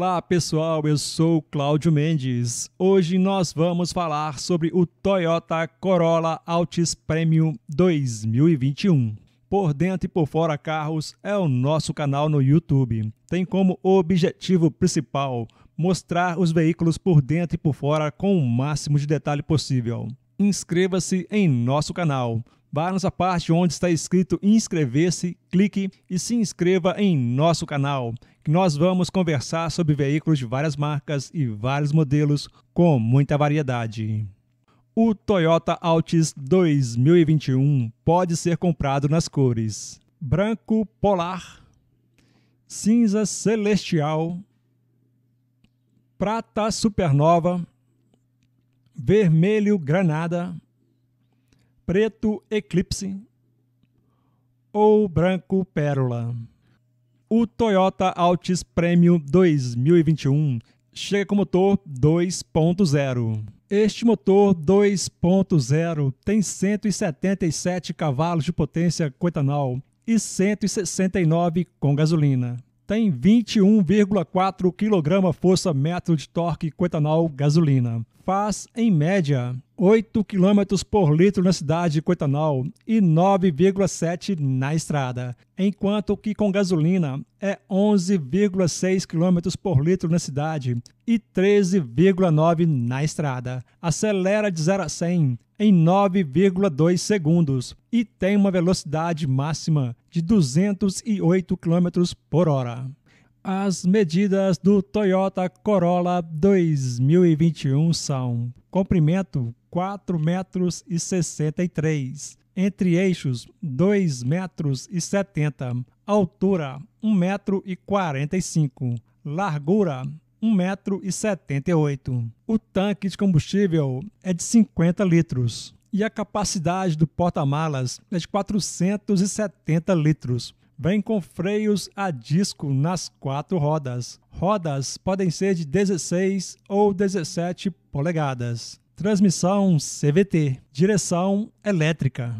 Olá pessoal, eu sou Cláudio Mendes. Hoje nós vamos falar sobre o Toyota Corolla Altis Premium 2021. Por dentro e por fora carros é o nosso canal no YouTube. Tem como objetivo principal mostrar os veículos por dentro e por fora com o máximo de detalhe possível. Inscreva-se em nosso canal. Vá nessa parte onde está escrito inscrever-se, clique e se inscreva em nosso canal que nós vamos conversar sobre veículos de várias marcas e vários modelos com muita variedade. O Toyota Altis 2021 pode ser comprado nas cores branco polar, cinza celestial, prata supernova, vermelho granada, preto eclipse ou branco pérola o Toyota Altis Premium 2021 chega com motor 2.0. Este motor 2.0 tem 177 cavalos de potência com etanol e 169 com gasolina tem 21,4 kg força-metro de torque com etanol gasolina. Faz, em média, 8 km por litro na cidade com etanol e 9,7 na estrada, enquanto que com gasolina é 11,6 km por litro na cidade e 13,9 na estrada. Acelera de 0 a 100 em 9,2 segundos e tem uma velocidade máxima de 208 km por hora. As medidas do Toyota Corolla 2021 são comprimento 4 metros e 63, entre eixos 2 metros e 70, altura 1 metro e 45, largura 1,78m. O tanque de combustível é de 50 litros e a capacidade do porta-malas é de 470 litros. Vem com freios a disco nas quatro rodas. Rodas podem ser de 16 ou 17 polegadas. Transmissão CVT. Direção elétrica.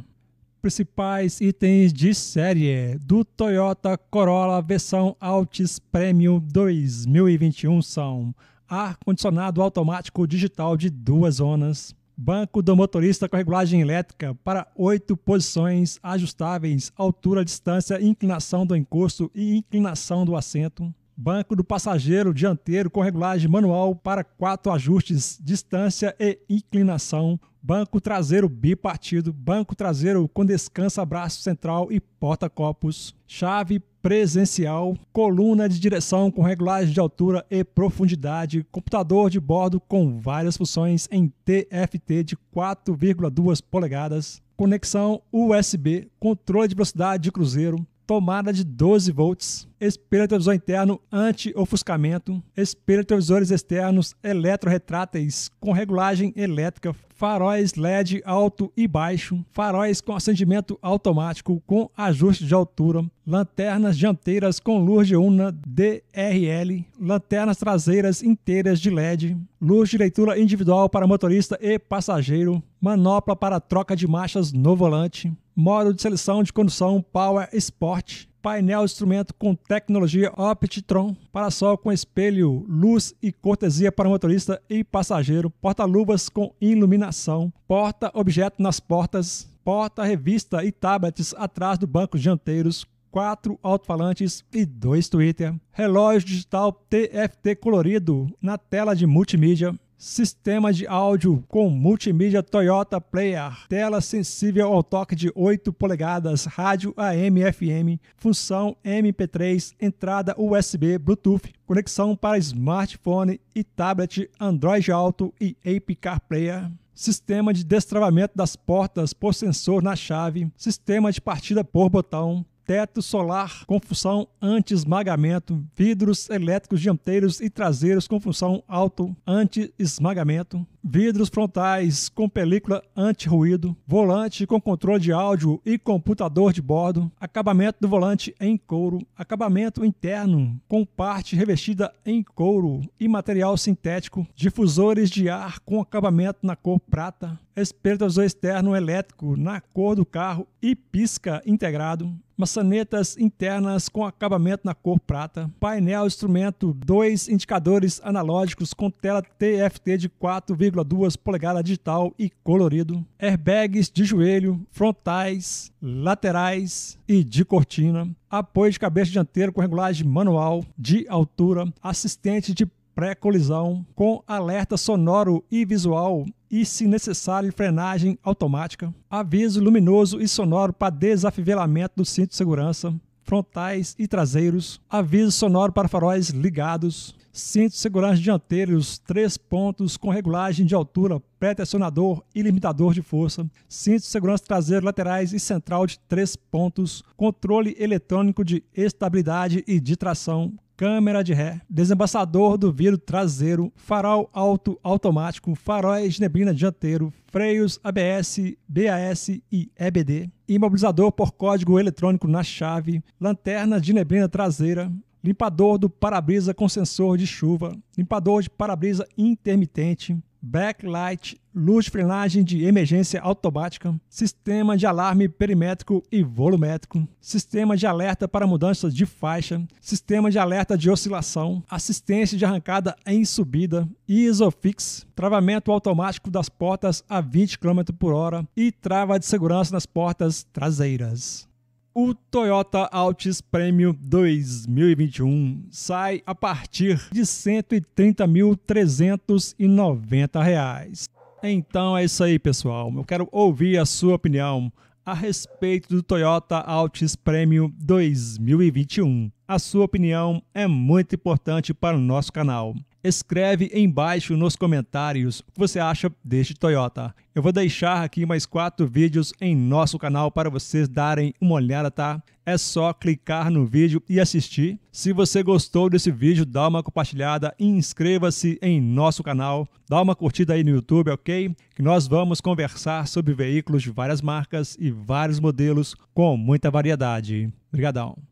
Principais itens de série é do Toyota Corolla versão Altis Premium 2021 são ar-condicionado automático digital de duas zonas, Banco do motorista com regulagem elétrica para oito posições ajustáveis: altura, distância, inclinação do encosto e inclinação do assento banco do passageiro dianteiro com regulagem manual para quatro ajustes, distância e inclinação, banco traseiro bipartido, banco traseiro com descansa braço central e porta-copos, chave presencial, coluna de direção com regulagem de altura e profundidade, computador de bordo com várias funções em TFT de 4,2 polegadas, conexão USB, controle de velocidade de cruzeiro, tomada de 12 volts, espelho retrovisor interno anti-ofuscamento, espelho retrovisores externos eletroretráteis com regulagem elétrica, faróis LED alto e baixo, faróis com acendimento automático com ajuste de altura, lanternas dianteiras com luz de diurna DRL, lanternas traseiras inteiras de LED, luz de leitura individual para motorista e passageiro, manopla para troca de marchas no volante, modo de seleção de condução Power Sport, painel instrumento com tecnologia Optitron, pára-sol com espelho, luz e cortesia para motorista e passageiro, porta-luvas com iluminação, porta-objeto nas portas, porta-revista e tablets atrás do banco dianteiros, quatro alto-falantes e dois Twitter, relógio digital TFT colorido na tela de multimídia, Sistema de áudio com multimídia Toyota Player. Tela sensível ao toque de 8 polegadas. Rádio AM/FM. Função MP3. Entrada USB Bluetooth. Conexão para smartphone e tablet Android Auto e Ape Car Player sistema de destravamento das portas por sensor na chave, sistema de partida por botão, teto solar com função anti-esmagamento, vidros elétricos dianteiros e traseiros com função auto anti-esmagamento, vidros frontais com película anti-ruído, volante com controle de áudio e computador de bordo, acabamento do volante em couro, acabamento interno com parte revestida em couro e material sintético, difusores de ar com acabamento na cor prata, espelho externo elétrico na cor do carro e pisca integrado, maçanetas internas com acabamento na cor prata, painel instrumento, dois indicadores analógicos com tela TFT de 4,2 polegadas digital e colorido, airbags de joelho, frontais, laterais e de cortina, apoio de cabeça dianteiro com regulagem manual de altura, assistente de pré-colisão, com alerta sonoro e visual e, se necessário, frenagem automática, aviso luminoso e sonoro para desafivelamento do cinto de segurança, frontais e traseiros, aviso sonoro para faróis ligados, cinto de segurança dianteiros, três pontos com regulagem de altura, pré-tensionador e limitador de força, cinto de segurança traseiro, laterais e central de três pontos, controle eletrônico de estabilidade e de tração, câmera de ré, desembaçador do vidro traseiro, farol alto automático, faróis de neblina dianteiro, freios ABS, BAS e EBD, imobilizador por código eletrônico na chave, lanterna de neblina traseira, limpador do para-brisa com sensor de chuva, limpador de para-brisa intermitente, backlight, luz de frenagem de emergência automática, sistema de alarme perimétrico e volumétrico, sistema de alerta para mudanças de faixa, sistema de alerta de oscilação, assistência de arrancada em subida, ISOFIX, travamento automático das portas a 20 km por hora e trava de segurança nas portas traseiras. O Toyota Altis Premium 2021 sai a partir de R$ 130.390. Então é isso aí, pessoal. Eu quero ouvir a sua opinião a respeito do Toyota Altis Premium 2021. A sua opinião é muito importante para o nosso canal escreve embaixo nos comentários o que você acha deste Toyota. Eu vou deixar aqui mais quatro vídeos em nosso canal para vocês darem uma olhada, tá? É só clicar no vídeo e assistir. Se você gostou desse vídeo, dá uma compartilhada e inscreva-se em nosso canal. Dá uma curtida aí no YouTube, ok? Que nós vamos conversar sobre veículos de várias marcas e vários modelos com muita variedade. Obrigadão!